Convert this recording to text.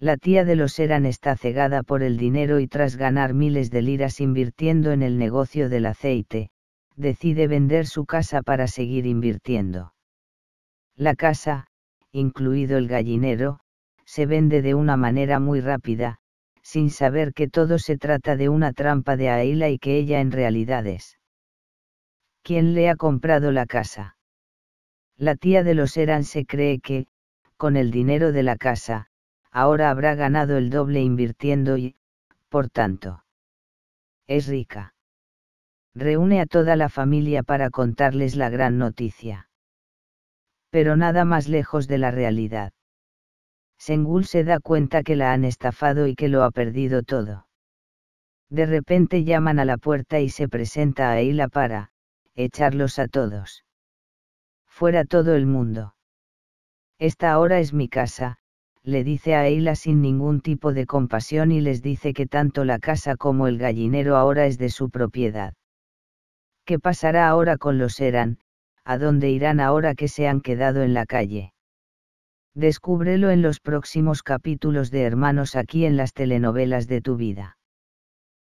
La tía de los Eran está cegada por el dinero y tras ganar miles de liras invirtiendo en el negocio del aceite, decide vender su casa para seguir invirtiendo. La casa, incluido el gallinero, se vende de una manera muy rápida, sin saber que todo se trata de una trampa de Aila y que ella en realidad es. ¿Quién le ha comprado la casa? La tía de los Eran se cree que, con el dinero de la casa, ahora habrá ganado el doble invirtiendo y, por tanto, es rica. Reúne a toda la familia para contarles la gran noticia. Pero nada más lejos de la realidad. Sengul se da cuenta que la han estafado y que lo ha perdido todo. De repente llaman a la puerta y se presenta a Eila para, echarlos a todos. Fuera todo el mundo. Esta ahora es mi casa, le dice a Eila sin ningún tipo de compasión y les dice que tanto la casa como el gallinero ahora es de su propiedad. ¿Qué pasará ahora con los Eran? ¿A dónde irán ahora que se han quedado en la calle? Descúbrelo en los próximos capítulos de Hermanos aquí en las telenovelas de tu vida.